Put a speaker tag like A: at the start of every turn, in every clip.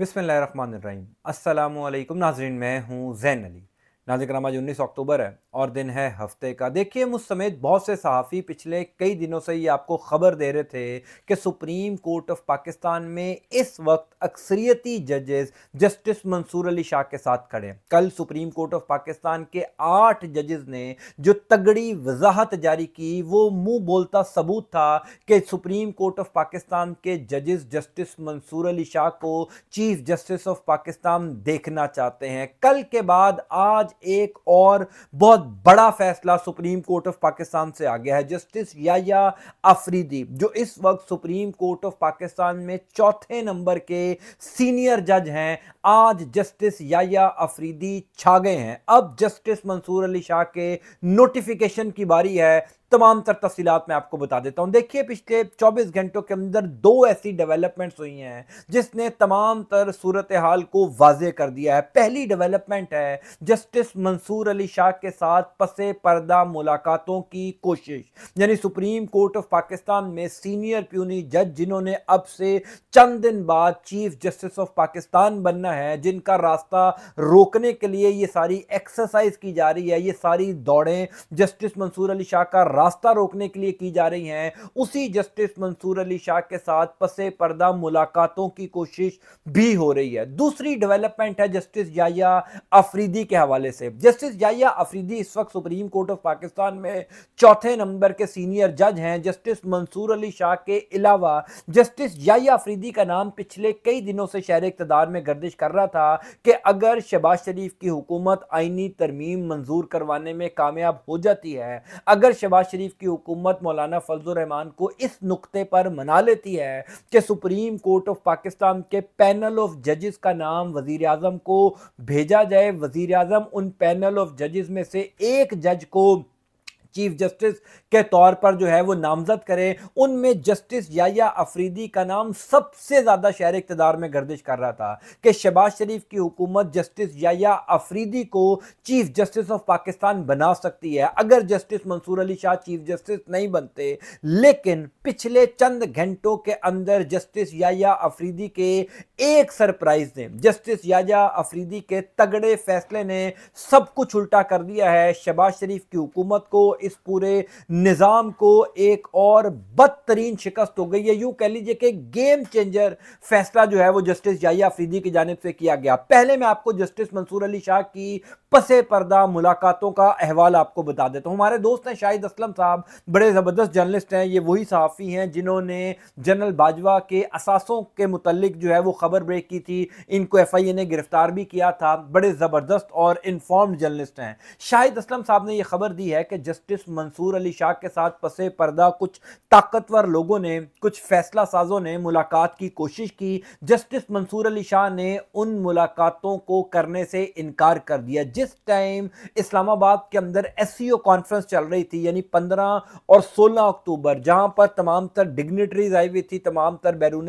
A: बिसमीम अल्लाम नाजरीन मैं हूँ जैन अली नाजिक नामाज उन्नीस अक्टूबर है और दिन है हफ्ते का देखिए मुझ समेत बहुत से सहाफ़ी पिछले कई दिनों से ये आपको खबर दे रहे थे कि सुप्रीम कोर्ट ऑफ पाकिस्तान में इस वक्त अक्सरियती जजेस जस्टिस मंसूर अली शाह के साथ खड़े कल सुप्रीम कोर्ट ऑफ पाकिस्तान के आठ जजेस ने जो तगड़ी वजाहत जारी की वो मुंह बोलता सबूत था कि सुप्रीम कोर्ट ऑफ पाकिस्तान के जजेस जस्टिस मंसूर अली शाह को चीफ जस्टिस ऑफ पाकिस्तान देखना चाहते हैं कल के बाद आज एक और बहुत बड़ा फैसला सुप्रीम कोर्ट ऑफ पाकिस्तान से आ गया है जस्टिस याया अफरीदी जो इस वक्त सुप्रीम कोर्ट ऑफ पाकिस्तान में चौथे नंबर के सीनियर जज हैं आज जस्टिस याया अफरीदी छा गए हैं अब जस्टिस मंसूर अली शाह के नोटिफिकेशन की बारी है तमाम तर तफसीत मैं आपको बता देता हूँ देखिए पिछले 24 घंटों के अंदर दो ऐसी डेवलपमेंट्स हुई हैं जिसने तमाम तर सूरत हाल को वाजे कर दिया है पहली डेवलपमेंट है जस्टिस मंसूर अली शाह के साथ पसे पर्दा मुलाकातों की कोशिश यानी सुप्रीम कोर्ट ऑफ पाकिस्तान में सीनियर प्यूनी जज जिन्होंने अब से चंद दिन बाद चीफ जस्टिस ऑफ पाकिस्तान बनना है जिनका रास्ता रोकने के लिए ये सारी एक्सरसाइज की जा रही है ये सारी दौड़ें जस्टिस मंसूर अली शाह का रास्ता रोकने के लिए की जा रही हैं उसी जस्टिस मंसूर अली शाह के साथ पसे पर्दा मुलाकातों की कोशिश भी हो रही है दूसरी डेवलपमेंट है जस्टिस जाया अफरीदी के हवाले से जस्टिस जाया अफरीदी इस वक्त सुप्रीम कोर्ट ऑफ पाकिस्तान में चौथे नंबर के सीनियर जज हैं जस्टिस मंसूर अली शाह के अलावा जस्टिस जाया अफरीदी का नाम पिछले कई दिनों से शहर इकतदार में गर्दिश कर रहा था कि अगर शहबाज शरीफ की हुकूमत आईनी तरमीम मंजूर करवाने में कामयाब हो जाती है अगर शहबाज शरीफ की हुकूमत मौलाना फजलान को इस नुकते पर मना लेती है कि सुप्रीम कोर्ट ऑफ पाकिस्तान के पैनल ऑफ जजेस का नाम वजीर आजम को भेजा जाए वज़ी आजम उन पैनल ऑफ जजेस में से एक जज को चीफ जस्टिस के तौर पर जो है वो नामजद करें उनमें जस्टिस याया अफरीदी का नाम सबसे ज़्यादा शहर इकतदार में गर्दिश कर रहा था कि शहबाज शरीफ की हुकूमत जस्टिस याया अफरीदी को चीफ जस्टिस ऑफ पाकिस्तान बना सकती है अगर justice Mansoor Ali Shah chief justice नहीं बनते लेकिन पिछले चंद घंटों के अंदर जस्टिस याया अफरीदी के एक सरप्राइज ने जस्टिस याया अफरीदी के तगड़े फैसले ने सब कुछ उल्टा कर दिया है शहबाज शरीफ की हुकूमत को इस पूरे निज़ाम को एक और बदतरीन शिकस्त हो गई है यूँ कह लीजिए कि गेम चेंजर फैसला जो है वो जस्टिस जाया अफरीदी की जानब से किया गया पहले मैं आपको जस्टिस मंसूर अली शाह की पसे पर्दा मुलाकातों का अहवाल आपको बता देता हूँ हमारे दोस्त हैं शाहिद असलम साहब बड़े ज़बरदस्त जर्नलिस्ट हैं ये वही सहाफ़ी हैं जिन्होंने जनरल बाजवा के असासों के मतलब जो है वो खबर ब्रेक की थी इनको एफ आई ए ने गिरफ्तार भी किया था बड़े ज़बरदस्त और इन्फॉर्म्ड जर्नलिस्ट हैं शाहिद असलम साहब ने यह खबर दी है कि जस्टिस मंसूर अली शाह शाह के साथ पसे पर्दा कुछ ताकतवर लोगों ने कुछ फैसला साजों ने मुलाकात की कोशिश की जस्टिस मंसूर अली शाह ने उन मुलाकातों को करने से इनकार कर दिया जिस टाइम इस्लामाबाद के अंदर एस कॉन्फ्रेंस चल रही थी यानी पंद्रह और सोलह अक्टूबर जहाँ पर तमाम तर डिग्नेटरीज आई हुई थी तमाम तर बैरून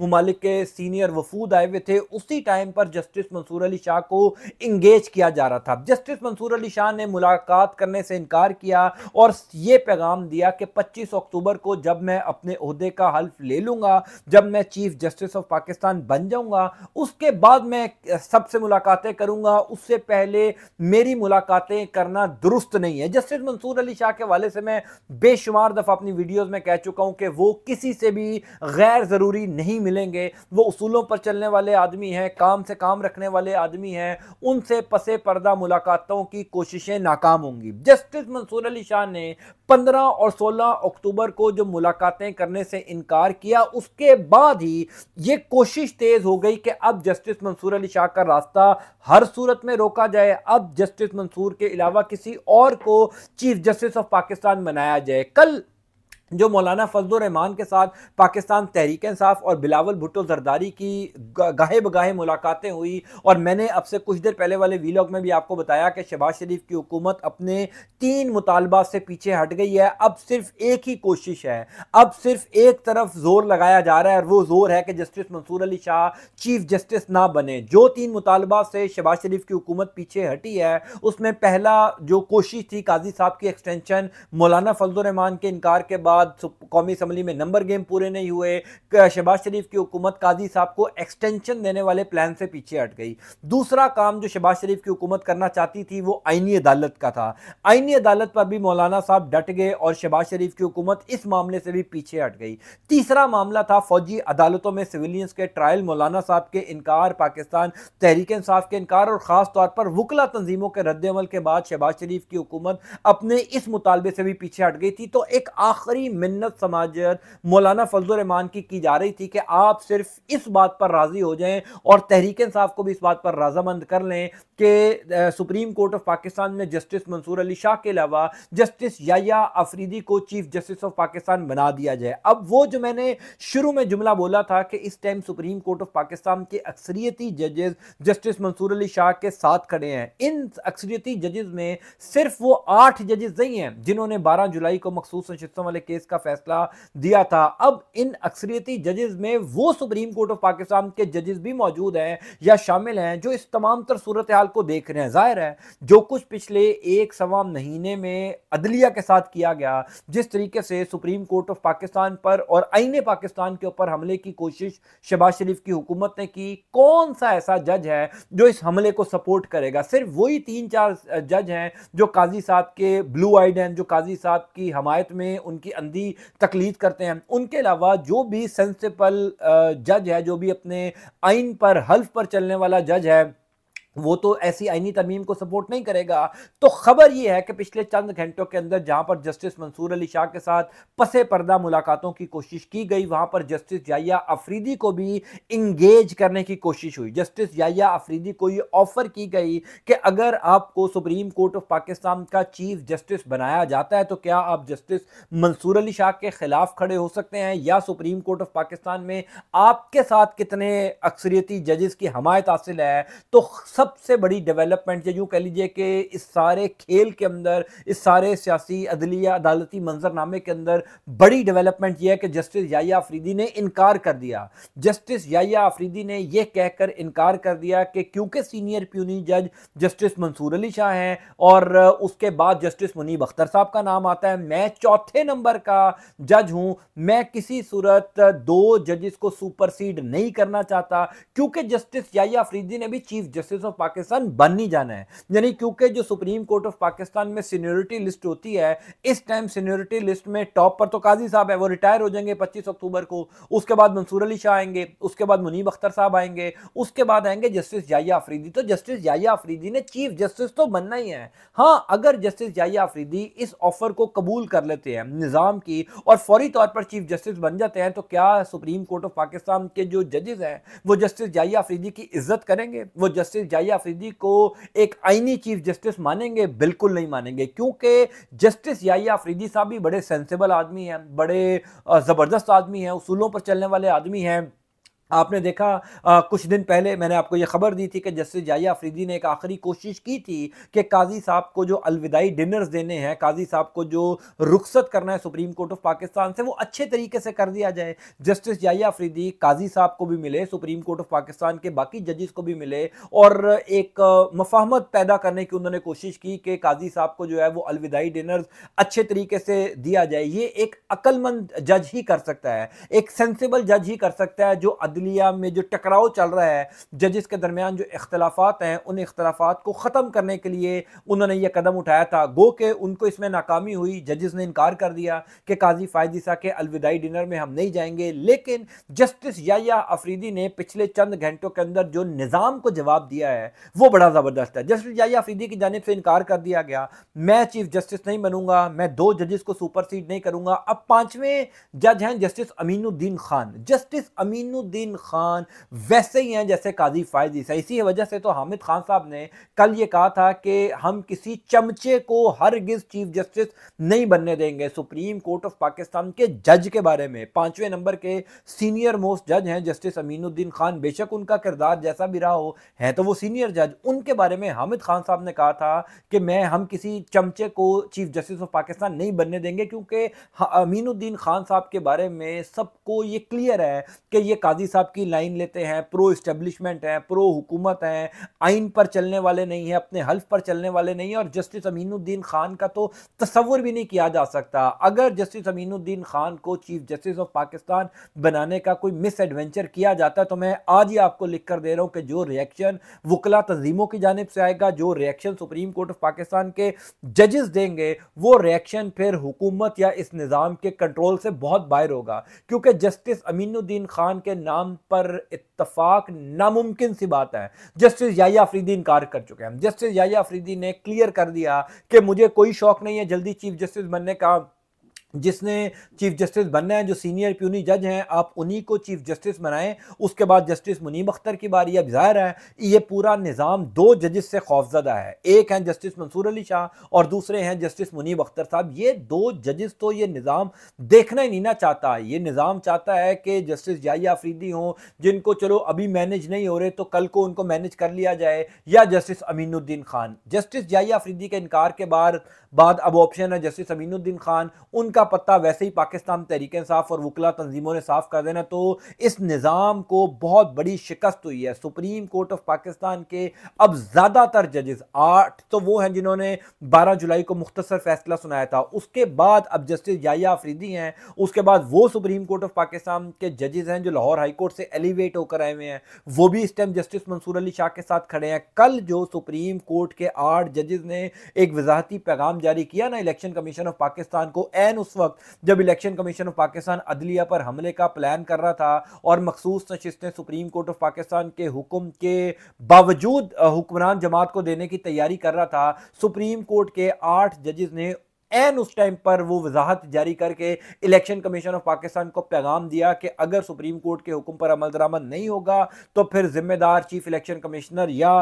A: ममालिक के सीनियर वफूद आए हुए थे उसी टाइम पर जस्टिस मंसूर अली शाह को इंगेज किया जा रहा था जस्टिस मंसूर अली शाह ने मुलाकात करने से इनकार किया और ये पैगाम दिया कि 25 अक्टूबर को जब मैं अपने अहदे का हल्फ ले लूँगा जब मैं चीफ जस्टिस ऑफ पाकिस्तान बन जाऊँगा उसके बाद मैं सबसे मुलाकातें करूँगा उससे पहले मेरी मुलाकातें करना दुरुस्त नहीं है जस्टिस मंसूर अली शाह के वाले से मैं बेशुमार दफ़ा अपनी वीडियोज़ में कह चुका हूँ कि वो किसी से भी गैर ज़रूरी नहीं मिलेंगे वो उसूलों पर चलने वाले आदमी हैं काम से काम रखने वाले आदमी हैं उनसे पसे पर्दा मुलाकातों की कोशिशें नाकाम होंगी जस्टिस मंसूर अली शाह ने 15 और 16 अक्टूबर को जो मुलाकातें करने से इनकार किया उसके बाद ही ये कोशिश तेज हो गई कि अब जस्टिस मंसूर अली शाह का रास्ता हर सूरत में रोका जाए अब जस्टिस मंसूर के अलावा किसी और को चीफ जस्टिस ऑफ पाकिस्तान बनाया जाए कल जो मौलाना फजल रहमान के साथ पाकिस्तान तहरीक इंसाफ और बिलावल भुट्टो जरदारी की गाहे बगाहे मुलाकातें हुई और मैंने अब से कुछ देर पहले वाले वीलॉग में भी आपको बताया कि शहबाज शरीफ की हुकूमत अपने तीन मुतालबा से पीछे हट गई है अब सिर्फ एक ही कोशिश है अब सिर्फ एक तरफ जोर लगाया जा रहा है और वो जोर है कि justice Mansoor Ali Shah chief justice ना बने जो तीन मुतालबा से शहबाज शरीफ की हुकूमत पीछे हटी है उसमें पहला जो कोशिश थी काजी साहब की एक्सटेंशन मौलाना फजल रहमान के इनकार के बाद बाद कौमी असम्बली में नंबर गेम पूरे नहीं हुए शहबाज शरीफ की हुकूमत काजी साहब को एक्सटेंशन देने वाले प्लान से पीछे हट गई दूसरा काम जो शहबाज शरीफ की हुकूमत करना चाहती थी वो आइनी अदालत का था आइनी अदालत पर भी मौलाना साहब डट गए और शहबाज शरीफ की हुकूमत इस मामले से भी पीछे हट गई तीसरा मामला था फौजी अदालतों में सिविलियंस के ट्रायल मौलाना साहब के इनकार पाकिस्तान तहरीक इंसाफ के इनकार और ख़ास तौर पर वकला तंजीमों के रद्दमल के बाद शहबाज शरीफ की हुकूमत अपने इस मुतालबे से भी पीछे हट गई थी तो एक आखिरी मिन्नत समाजत मौलाना फजल रहमान की की जा रही थी कि आप सिर्फ इस बात पर राज़ी हो जाएं और तहरीक इंसाफ को भी इस बात पर राजामंद कर लें कि सुप्रीम कोर्ट ऑफ पाकिस्तान में जस्टिस मंसूर अली शाह के अलावा जस्टिस या अफरीदी को चीफ जस्टिस ऑफ पाकिस्तान बना दिया जाए अब वो जो मैंने शुरू में जुमला बोला था कि इस time supreme court of Pakistan के अक्सरियती जजेस जस्टिस मंसूर अली शाह के साथ खड़े हैं इन अक्सरियती जजेस में सिर्फ वो आठ जजेस नहीं हैं जिन्होंने बारह जुलाई को मखसूस नशस्तों वाले केस का फैसला दिया था अब इन अक्सरियती जजेस में वो सुप्रीम कोर्ट ऑफ पाकिस्तान के जजेस भी मौजूद हैं या शामिल हैं जो इस तमाम तर सूरत हाल को देख रहे हैं जाहिर है जो कुछ पिछले एक सवा महीने में अदलिया के साथ किया गया जिस तरीके से सुप्रीम कोर्ट ऑफ पाकिस्तान पर और आईने पाकिस्तान के ऊपर हमले की कोशिश शहबाज शरीफ की हुकूमत ने की कौन सा ऐसा जज है जो इस हमले को सपोर्ट करेगा सिर्फ वही तीन चार जज हैं जो काजी साहब के ब्लू आइड हैं जो काजी साहब की हमायत में उनकी अंधी तकलीद करते हैं उनके अलावा जो भी सेंसिबल जज है जो भी अपने आइन पर हल्फ पर चलने वाला जज है वो तो ऐसी आइनी तरमीम को सपोर्ट नहीं करेगा तो खबर ये है कि पिछले चंद घंटों के अंदर जहां पर जस्टिस मंसूर अली शाह के साथ पसे पर्दा मुलाकातों की कोशिश की गई वहां पर जस्टिस जाया अफरीदी को भी इंगेज करने की कोशिश हुई जस्टिस जाया अफरीदी को ये ऑफर की गई कि अगर आपको सुप्रीम कोर्ट ऑफ पाकिस्तान का चीफ जस्टिस बनाया जाता है तो क्या आप जस्टिस मंसूर अली शाह के खिलाफ खड़े हो सकते हैं या सुप्रीम कोर्ट ऑफ पाकिस्तान में आपके साथ कितने अक्सरियती जजेस की हमायत हासिल है तो सबसे बड़ी डेवलपमेंट या यूँ कह लीजिए कि इस सारे खेल के अंदर इस सारे सियासी अदलिया अदालती मंजरनामे के अंदर बड़ी डेवलपमेंट यह है कि जस्टिस याया आफरीदी ने इनकार कर दिया जस्टिस याया आफरीदी ने यह कह कहकर इनकार कर दिया कि क्योंकि सीनियर प्यूनी जज जस्टिस मंसूर अली शाह हैं और उसके बाद जस्टिस मुनीब अख्तर साहब का नाम आता है मैं चौथे नंबर का जज हूँ मैं किसी सूरत दो जजिस को सुपरसीड नहीं करना चाहता क्योंकि जस्टिस याया आफरीदी ने भी चीफ जस्टिस ऑफ पाकिस्तान बन नहीं जाना है यानी क्योंकि जो सुप्रीम कोर्ट ऑफ पाकिस्तान में सीनियोरिटी लिस्ट होती है इस टाइम सीनियोरिटी लिस्ट में टॉप पर तो काजी साहब है वो रिटायर हो जाएंगे पच्चीस अक्टूबर को उसके बाद मंसूर अली शाह आएंगे उसके बाद मुनीब अख्तर साहब आएंगे उसके बाद आएंगे जस्टिस जाया अफरीदी तो जस्टिस जाया अफरीदी ने चीफ जस्टिस तो बनना ही है हाँ अगर जस्टिस जाया अफरीदी इस ऑफर को कबूल कर लेते हैं निज़ाम की और फौरी तौर पर चीफ जस्टिस बन जाते हैं तो क्या सुप्रीम कोर्ट ऑफ पाकिस्तान के जो जजेस हैं वो जस्टिस जाया अफरीदी की इज्जत करेंगे वो जस्टिस जाया शाहिया अफरीदी को एक आईनी चीफ जस्टिस मानेंगे बिल्कुल नहीं मानेंगे क्योंकि जस्टिस याया अफरीदी साहब भी बड़े सेंसेबल आदमी हैं बड़े ज़बरदस्त आदमी हैं उसूलों पर चलने वाले आदमी हैं आपने देखा आ, कुछ दिन पहले मैंने आपको ये खबर दी थी कि जस्टिस जाया अफरीदी ने एक आखिरी कोशिश की थी कि काजी साहब को जो अलविदाई डिनर्स देने हैं काजी साहब को जो रुखसत करना है सुप्रीम कोर्ट ऑफ पाकिस्तान से वो अच्छे तरीके से कर दिया जाए जस्टिस जाया अफरीदी काजी साहब को भी मिले सुप्रीम कोर्ट ऑफ पाकिस्तान के बाकी जजेस को भी मिले और एक मफाहमत पैदा करने की उन्होंने कोशिश की कि काजी साहब को जो है वो अलविदाई डिनर्स अच्छे तरीके से दिया जाए ये एक अक्लमंद जज ही कर सकता है एक सेंसेबल जज ही कर सकता है जो अदल अदलिया में जो टकराव चल रहा है जजेस के दरमियान जो इख्तलाफात हैं उन इख्तलाफात को ख़त्म करने के लिए उन्होंने यह कदम उठाया था गो के उनको इसमें नाकामी हुई जजेस ने इनकार कर दिया कि काजी फायदिसा के अलविदाई डिनर में हम नहीं जाएंगे लेकिन जस्टिस या अफरीदी ने पिछले चंद घंटों के अंदर जो निज़ाम को जवाब दिया है वो बड़ा ज़बरदस्त है जस्टिस या अफरीदी की जानब से इनकार कर दिया गया मैं चीफ जस्टिस नहीं बनूंगा मैं दो जजेस को सुपरसीड नहीं करूंगा अब पांचवें जज हैं जस्टिस अमीनुद्दीन खान जस्टिस अमीनुद्दीन अमीन खान वैसे ही हैं जैसे काजी फायद ईसा इसी वजह से तो हामिद खान साहब ने कल ये कहा था कि हम किसी चमचे को हरगिज चीफ जस्टिस नहीं बनने देंगे सुप्रीम कोर्ट ऑफ पाकिस्तान के जज के बारे में पांचवें नंबर के सीनियर मोस्ट जज हैं जस्टिस अमीनुद्दीन खान बेशक उनका किरदार जैसा भी रहा हो है तो वो सीनियर जज उनके बारे में हामिद खान साहब ने कहा था कि मैं हम किसी चमचे को चीफ जस्टिस ऑफ पाकिस्तान नहीं बनने देंगे क्योंकि अमीनुद्दीन खान साहब के बारे में सबको ये क्लियर है कि ये काजी साहब की लाइन लेते हैं प्रो इस्टेब्लिशमेंट हैं प्रो हुकूमत हैं आइन पर चलने वाले नहीं हैं अपने हल्फ पर चलने वाले नहीं हैं और जस्टिस अमीनुद्दीन खान का तो तस्वर भी नहीं किया जा सकता अगर जस्टिस अमीनुद्दीन खान को चीफ जस्टिस ऑफ पाकिस्तान बनाने का कोई मिस एडवेंचर किया जाता तो मैं आज ही आपको लिख कर दे रहा हूँ कि जो रिएक्शन वकला तंजीमों की जानब से आएगा जो reaction supreme court of Pakistan के जजेस देंगे वो रिएक्शन फिर हुकूमत या इस निज़ाम के कंट्रोल से बहुत बाहर होगा क्योंकि जस्टिस अमीनुद्दीन खान के नाम नाम पर इतफाक नामुमकिन सी बात है जस्टिस याया अफरीदी इनकार कर चुके हैं जस्टिस याया अफरीदी ने क्लियर कर दिया कि मुझे कोई शौक नहीं है जल्दी चीफ जस्टिस बनने का जिसने चीफ जस्टिस बनना है जो सीनियर प्यूनी जज हैं आप उन्हीं को चीफ जस्टिस बनाएं उसके बाद जस्टिस मुनीम अख्तर की बारी अब जाहिर है ये पूरा निज़ाम दो जजेस से खौफजदा है एक हैं जस्टिस मंसूर अली शाह और दूसरे हैं जस्टिस मुनीम अख्तर साहब ये दो जजेस तो ये निज़ाम देखना ही नहीं ना चाहता है ये निज़ाम चाहता है कि जस्टिस जाया आफरीदी हों जिनको चलो अभी मैनेज नहीं हो रहे तो कल को उनको मैनेज कर लिया जाए या जस्टिस अमीनुद्दीन खान जस्टिस जाया आफरीदी के इनकार के बाद बाद अब ऑप्शन है जस्टिस अमीनुद्दीन खान उनका पत्ता वैसे ही पाकिस्तान तहरीक साफ और वकला तंजीमों ने साफ कर देना तो इस निज़ाम को बहुत बड़ी शिकस्त हुई है सुप्रीम कोर्ट ऑफ पाकिस्तान के अब ज़्यादातर जजेस आठ तो वो हैं जिन्होंने बारह जुलाई को मुख्तसर फैसला सुनाया था उसके बाद अब जस्टिस याया आफरीदी हैं उसके बाद वो सुप्रीम कोर्ट ऑफ पाकिस्तान के जजेज हैं जो लाहौर हाई कोर्ट से एलिवेट होकर आए हुए हैं वो भी इस टाइम जस्टिस मंसूर अली शाह के साथ खड़े हैं कल जो सुप्रीम कोर्ट के आठ जजेज ने एक वजाहती पैगाम जारी किया ना इलेक्शन कमीशन ऑफ पाकिस्तान को एन उस वक्त जब इलेक्शन कमीशन ऑफ पाकिस्तान अदलिया पर हमले का प्लान कर रहा था और मखसूस नशस्तें सुप्रीम कोर्ट ऑफ पाकिस्तान के हुक्म के बावजूद हुक्मरान जमात को देने की तैयारी कर रहा था सुप्रीम कोर्ट के आठ जजेस ने एन उस टाइम पर वो वजाहत जारी करके इलेक्शन कमीशन ऑफ पाकिस्तान को पैगाम दिया कि अगर सुप्रीम कोर्ट के हुक्म पर अमल दरामद नहीं होगा तो फिर जिम्मेदार चीफ इलेक्शन कमिश्नर या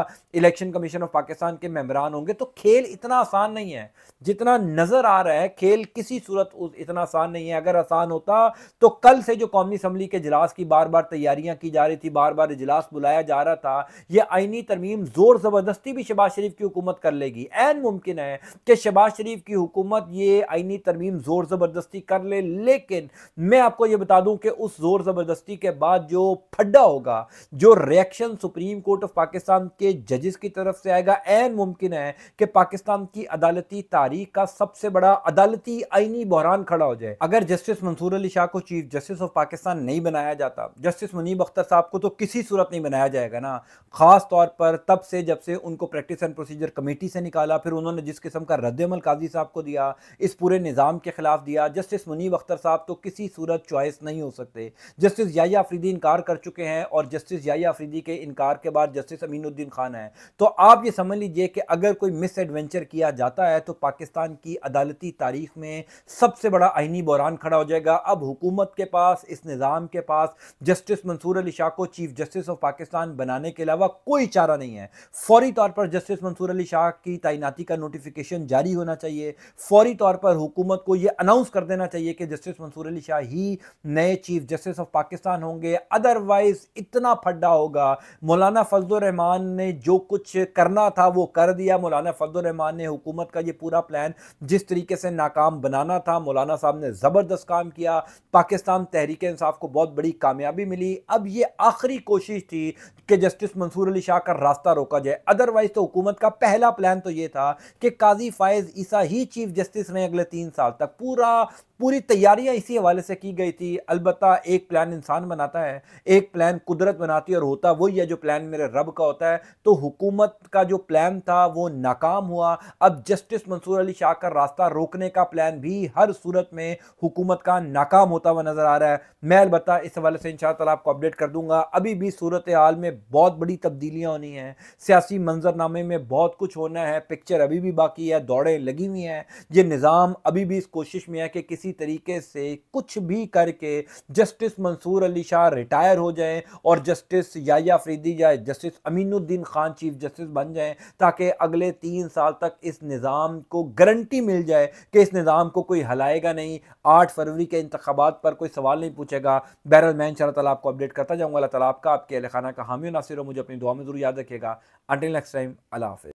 A: इलेक्शन कमीशन ऑफ पाकिस्तान के मेम्बरान होंगे तो खेल इतना आसान नहीं है जितना नज़र आ रहा है खेल किसी सूरत इतना आसान नहीं है अगर आसान होता तो कल से जो कौमी असम्बली के इजलास की बार बार तैयारियां की जा रही थी बार बार इजलास बुलाया जा रहा था यह आईनी तरमीम ज़ोर ज़बरदस्ती भी शबाज शरीफ की हुकूमत कर लेगी एन मुमकिन है कि शबाज शरीफ की हुकूमत हुकूमत ये आईनी तरमीम ज़ोर ज़बरदस्ती कर ले लेकिन मैं आपको ये बता दूं कि उस ज़ोर ज़बरदस्ती के बाद जो फड्डा होगा जो reaction supreme court of Pakistan के जजेस की तरफ से आएगा एन मुमकिन है कि पाकिस्तान की अदालती तारीख का सबसे बड़ा अदालती आईनी बहरान खड़ा हो जाए अगर जस्टिस मंसूर अली शाह को चीफ जस्टिस ऑफ पाकिस्तान नहीं बनाया जाता जस्टिस मुनीब अख्तर साहब को तो किसी सूरत नहीं बनाया जाएगा ना खास तौर पर तब से जब से उनको प्रैक्टिस एंड प्रोसीजर कमेटी से निकाला फिर उन्होंने जिस किस्म का रद्दमल काजी साहब को दिया दिया इस पूरे निज़ाम के ख़िलाफ़ दिया जस्टिस मुनीब अख्तर साहब तो किसी सूरत चॉइस नहीं हो सकते जस्टिस याया आफरीदी इनकार कर चुके हैं और जस्टिस याया आफरीदी के इनकार के बाद जस्टिस अमीनुद्दीन खान है तो आप ये समझ लीजिए कि अगर कोई मिस एडवेंचर किया जाता है तो पाकिस्तान की अदालती तारीख में सबसे बड़ा आइनी बहरान खड़ा हो जाएगा अब हुकूमत के पास इस निज़ाम के पास जस्टिस मंसूर अली शाह को चीफ जस्टिस ऑफ पाकिस्तान बनाने के अलावा कोई चारा नहीं है फौरी तौर पर जस्टिस मंसूर अली शाह की तैनाती का नोटिफिकेशन जारी होना चाहिए फौरी फौरी तौर पर हुकूमत को यह अनाउंस कर देना चाहिए कि जस्टिस मंसूर अली शाह ही नए चीफ जस्टिस ऑफ पाकिस्तान होंगे अदरवाइज इतना फड्डा होगा मौलाना फजलरहमान ने जो कुछ करना था वो कर दिया मौलाना फजलरहमान ने हुकूमत का ये पूरा प्लान जिस तरीके से नाकाम बनाना था मौलाना साहब ने ज़बरदस्त काम किया पाकिस्तान तहरीक इंसाफ को बहुत बड़ी कामयाबी मिली अब ये आखिरी कोशिश थी कि जस्टिस मंसूर अली शाह का रास्ता रोका जाए अदरवाइज तो हुकूमत का पहला प्लान तो ये था कि काजी फायज़ ईसा ही चीफ जस्टिस बेस्ती इसने अगले तीन साल तक पूरा पूरी तैयारियां इसी हवाले से की गई थी अलबत् एक प्लान इंसान बनाता है एक प्लान कुदरत बनाती है और होता वही है जो प्लान मेरे रब का होता है तो हुकूमत का जो प्लान था वो नाकाम हुआ अब जस्टिस मंसूर अली शाह का रास्ता रोकने का प्लान भी हर सूरत में हुकूमत का नाकाम होता हुआ नज़र आ रहा है मैं अलबत् इस हवाले से इन आपको अपडेट कर दूंगा अभी भी सूरत हाल में बहुत बड़ी तब्दीलियाँ होनी हैं सियासी मंजरनामे में बहुत कुछ होना है पिक्चर अभी भी बाकी है दौड़ें लगी हुई हैं ये निज़ाम अभी भी इस कोशिश में है कि किसी किसी तरीके से कुछ भी करके जस्टिस मंसूर अली शाह रिटायर हो जाएं और जस्टिस याया फरीदी या justice Aminuddin Khan chief justice बन जाएं ताकि अगले तीन साल तक इस निज़ाम को गारंटी मिल जाए कि इस निज़ाम को कोई हलाएगा नहीं आठ फरवरी के इंतबात पर कोई सवाल नहीं पूछेगा बहरल मैं इन ताला आपको अपडेट करता जाऊँगा अल्लाह तला आपका आपके अलखाना का हामी नासिर हो मुझे अपनी दुआ में ज़रूर याद रखेगा अंटिल नेक्स्ट टाइम अला हाफिज़